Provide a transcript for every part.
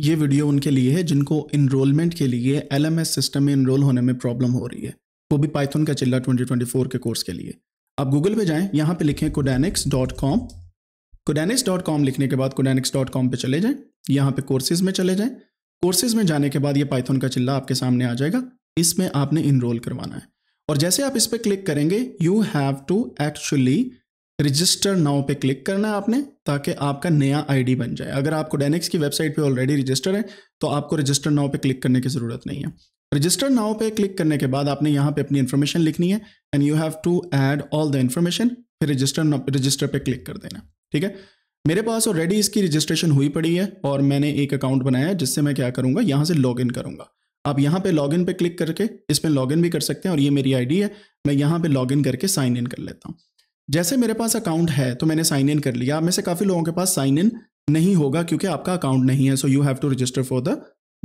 ये वीडियो उनके लिए है जिनको इनरोलमेंट के लिए एल सिस्टम में इनरोल होने में प्रॉब्लम हो रही है वो भी पाइथन का चिल्ला 2024 के कोर्स के लिए आप गूगल पे जाएं यहाँ पे लिखें Codenix dot com Codenix dot com लिखने के बाद कोडेनिक्स डॉट कॉम पर चले जाएँ यहाँ पे कोर्सेज में चले जाएँ कोर्सेज में जाने के बाद ये पाइथन का चिल्ला आपके सामने आ जाएगा इसमें आपने इनरोल करवाना है और जैसे आप इस पर क्लिक करेंगे you have to actually register now पे क्लिक करना है आपने ताकि आपका नया आईडी बन जाए अगर आपको डेनेक्स की वेबसाइट पे ऑलरेडी रजिस्टर है तो आपको रजिस्टर नाउ पे क्लिक करने की ज़रूरत नहीं है रजिस्टर नाउ पे क्लिक करने के बाद आपने यहाँ पे अपनी इन्फॉर्मेशन लिखनी है and you have to add all the information फिर रजिस्टर रजिस्टर पर क्लिक कर देना ठीक है मेरे पास ऑलरेडी इसकी रजिस्ट्रेशन हुई पड़ी है और मैंने एक अकाउंट बनाया है जिससे मैं क्या करूँगा यहाँ से लॉग इन करूँगा आप यहाँ पे लॉग इन पे क्लिक करके इसमें लॉग इन भी कर सकते हैं और ये मेरी आईडी है मैं यहाँ पे लॉग इन करके साइन इन कर लेता हूँ जैसे मेरे पास अकाउंट है तो मैंने साइन इन कर लिया में से काफ़ी लोगों के पास साइन इन नहीं होगा क्योंकि आपका अकाउंट नहीं है so you have to register for the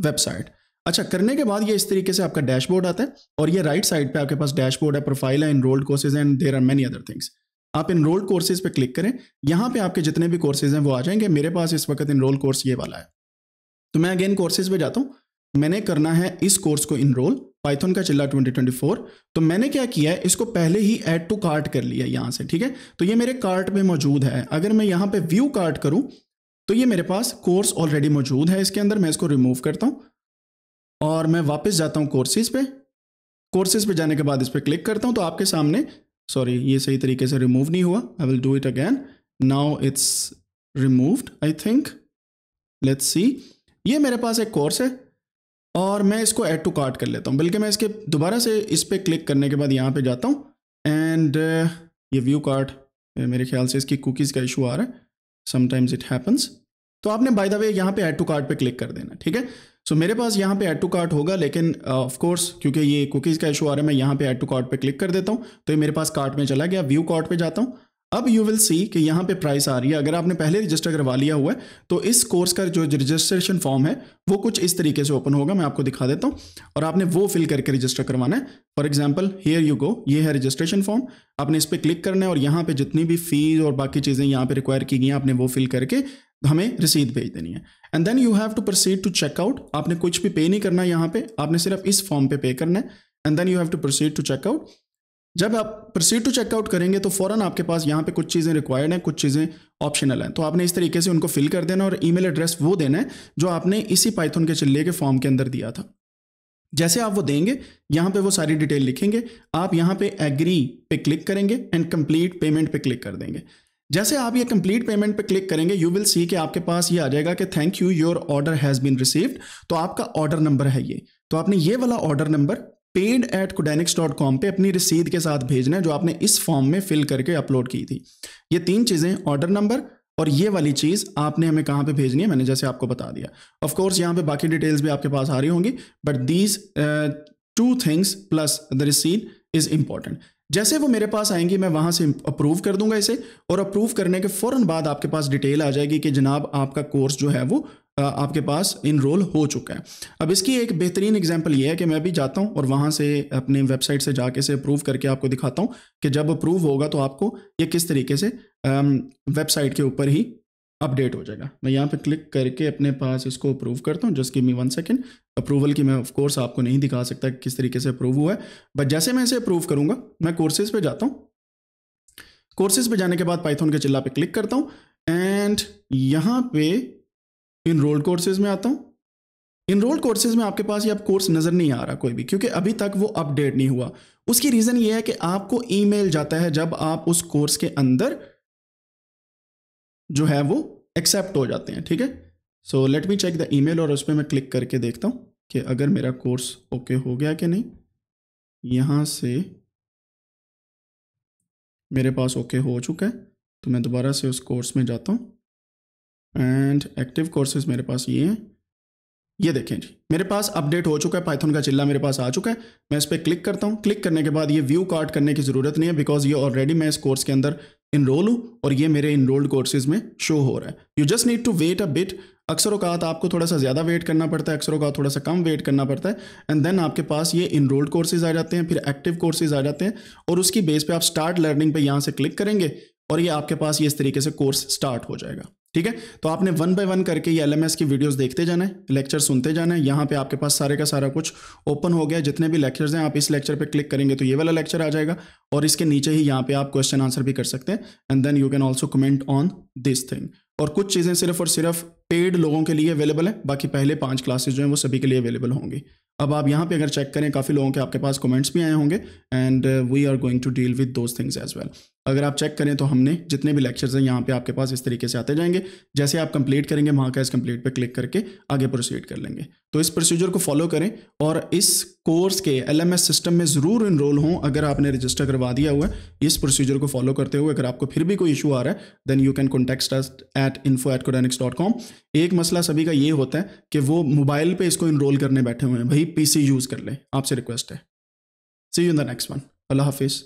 website अच्छा करने के बाद ये इस तरीके से आपका डैशबोर्ड आता है और ये राइट साइड पे आपके पास डैशबोर्ड है प्रोफाइल है enrolled courses and there are many other things आप इनरोल्ड कोर्सेज पे क्लिक करें यहाँ पे आपके जितने भी कोर्सेज हैं वो आ जाएंगे मेरे पास इस वक्त इनरोल कोर्स ये वाला है तो मैं अगेन कोर्सेज पे जाता हूँ मैंने करना है इस कोर्स को इनरोल पाइथन का चिल्ला 2024 तो मैंने क्या किया है इसको पहले ही ऐड टू कार्ट कर लिया यहाँ से ठीक है तो ये मेरे कार्ट में मौजूद है अगर मैं यहाँ पे व्यू कार्ट करूँ तो ये मेरे पास कोर्स ऑलरेडी मौजूद है इसके अंदर मैं इसको रिमूव करता हूँ और मैं वापस जाता हूँ कोर्सेज पे कोर्सेज पे जाने के बाद इस पर क्लिक करता हूँ तो आपके सामने सॉरी ये सही तरीके से रिमूव नहीं हुआ I will do it again now it's removed I think let's see ये मेरे पास एक कोर्स है और मैं इसको ऐड टू कार्ट कर लेता हूँ बल्कि मैं इसके दोबारा से इस पर क्लिक करने के बाद यहाँ पे जाता हूँ एंड uh, ये व्यू कार्ट मेरे ख्याल से इसकी कुकीज़ का इशू आ रहा है समटाइम्स इट हैपन्स तो आपने बाय द वे यहाँ पे ऐड टू कार्ट पे क्लिक कर देना ठीक है सो so, मेरे पास यहाँ पे ऐड टू कार्ट होगा लेकिन ऑफ uh, कोर्स क्योंकि ये कुकीज़ का इशू आ रहा है मैं यहाँ पे ऐड टू कार्ट पे क्लिक कर देता हूँ तो ये मेरे पास कार्ट में चला गया व्यू कार्ट पे जाता हूँ अब यू विल सी कि यहाँ पे प्राइस आ रही है अगर आपने पहले रजिस्टर करवा लिया हुआ है तो इस कोर्स का जो रजिस्ट्रेशन फॉर्म है वो कुछ इस तरीके से ओपन होगा मैं आपको दिखा देता हूँ और आपने वो फिल करके रजिस्टर करवाना है for example here you go ये है रजिस्ट्रेशन फॉर्म आपने इस पर क्लिक करना है और यहाँ पे जितनी भी फीस और बाकी चीज़ें यहाँ पे रिक्वायर की गई हैं आपने वो फिल करके हमें रसीद भेज देनी है and then you have to proceed to checkout आपने कुछ भी पे नहीं करना है यहाँ पे आपने सिर्फ इस फॉर्म पे पे करना है and then you have to proceed to checkout जब आप प्रोसीड टू चेकआउट करेंगे तो फ़ौरन आपके पास यहाँ पे कुछ चीज़ें रिक्वायर्ड हैं कुछ चीज़ें ऑप्शनल हैं तो आपने इस तरीके से उनको फिल कर देना और ईमेल एड्रेस वो देना है जो आपने इसी पाइथन के चिल्ले के फॉर्म के अंदर दिया था जैसे आप वो देंगे यहाँ पे वो सारी डिटेल लिखेंगे आप यहाँ पे एग्री पे क्लिक करेंगे एंड कंप्लीट पेमेंट पे क्लिक कर देंगे जैसे आप ये कंप्लीट पेमेंट पे क्लिक करेंगे यू विल सी कि आपके पास ये आ जाएगा कि thank you your order has been received तो आपका ऑर्डर नंबर है ये तो आपने ये वाला order number paid at Codenix dot com पर अपनी रसीद के साथ भेजना है जो आपने इस फॉर्म में फिल करके अपलोड की थी ये तीन चीज़ें ऑर्डर नंबर और ये वाली चीज़ आपने हमें कहाँ पे भेजनी है मैंने जैसे आपको बता दिया ऑफ कोर्स यहाँ पे बाकी डिटेल्स भी आपके पास आ रही होंगी but these two things plus the receipt is important जैसे वो मेरे पास आएंगी मैं वहाँ से अप्रूव कर दूंगा इसे और अप्रूव करने के फ़ौर बाद आपके पास डिटेल आ जाएगी कि जनाब आपका कोर्स जो है वो आपके पास इनरोल हो चुका है अब इसकी एक बेहतरीन एग्जांपल ये है कि मैं भी जाता हूँ और वहाँ से अपने वेबसाइट से जाके से अप्रूव करके आपको दिखाता हूँ कि जब अप्रूव होगा तो आपको ये किस तरीके से वेबसाइट के ऊपर ही अपडेट हो जाएगा मैं यहाँ पे क्लिक करके अपने पास इसको अप्रूव करता हूँ just give me one second approval की मैं ऑफकोर्स आपको नहीं दिखा सकता किस तरीके से अप्रूव हुआ है बट जैसे मैं इसे अप्रूव करूंगा मैं कोर्सेज पे जाता हूँ कोर्सेज पे जाने के बाद पाइथन के चिल्ला पे क्लिक करता हूँ एंड यहाँ पे रोल्ड कोर्सेज में आता हूँ रोल्ड कोर्सेज में आपके पास ये अब कोर्स नज़र नहीं आ रहा कोई भी क्योंकि अभी तक वो अपडेट नहीं हुआ उसकी रीज़न ये है कि आपको ईमेल जाता है जब आप उस कोर्स के अंदर जो है वो एक्सेप्ट हो जाते हैं ठीक है so let me check the email और उस पर मैं क्लिक करके देखता हूँ कि अगर मेरा कोर्स ओके okay हो गया कि नहीं यहाँ से मेरे पास ओके okay हो चुका है तो मैं दोबारा से उस कोर्स में जाता हूँ एंड एक्टिव कोर्सेज मेरे पास ये हैं ये देखें जी मेरे पास अपडेट हो चुका है पाइथन का चिल्ला मेरे पास आ चुका है मैं इस पर क्लिक करता हूँ क्लिक करने के बाद ये व्यू कार्ड करने की ज़रूरत नहीं है बिकॉज ये ऑलरेडी मैं इस कोर्स के अंदर इनरोल हूँ और ये मेरे इनरोल्ड कोर्सेज में शो हो रहा है you just need to wait a bit अक्सर अवकात आपको थोड़ा सा ज़्यादा वेट करना पड़ता है अक्सर अवकात थोड़ा सा कम वेट करना पड़ता है एंड देन आपके पास ये इनरोल्ड कोर्सेज आ जाते हैं फिर एक्टिव कोर्सेज आ जाते हैं और उसकी बेस पे आप स्टार्ट लर्निंग पे यहाँ से क्लिक करेंगे और ये आपके पास ये इस तरीके से कोर्स स्टार्ट हो जाएगा ठीक है तो आपने वन बाय वन करके ये एलएमएस की वीडियोस देखते जाना है लेक्चर सुनते जाना है यहाँ पे आपके पास सारे का सारा कुछ ओपन हो गया जितने भी लेक्चर्स हैं आप इस लेक्चर पे क्लिक करेंगे तो ये वाला लेक्चर आ जाएगा और इसके नीचे ही यहाँ पे आप क्वेश्चन आंसर भी कर सकते हैं and then you can also comment on this thing और कुछ चीज़ें सिर्फ और सिर्फ पेड लोगों के लिए अवेलेबल है बाकी पहले पांच क्लासेस जो हैं वो सभी के लिए अवेलेबल होंगी अब आप यहाँ पे अगर चेक करें काफ़ी लोगों के आपके पास कमेंट्स भी आए होंगे and we are going to deal with those things as well अगर आप चेक करें तो हमने जितने भी लेक्चर्स हैं यहाँ पे आपके पास इस तरीके से आते जाएंगे जैसे आप कंप्लीट करेंगे वहाँ का इस कंप्लीट पे क्लिक करके आगे प्रोसीड कर लेंगे तो इस प्रोसीजर को फॉलो करें और इस कोर्स के एल सिस्टम में ज़रूर इनरोल हों अगर आपने रजिस्टर करवा दिया हुआ है इस प्रोसीजर को फॉलो करते हुए अगर आपको फिर भी कोई इशू आ रहा है then you can contact at info at Codenix dot com एक मसला सभी का ये होता है कि वो मोबाइल पर इसको इनरोल करने बैठे हुए हैं भाई पी यूज़ कर लें आपसे रिक्वेस्ट है see you in the next one अल्लाह हाफिज़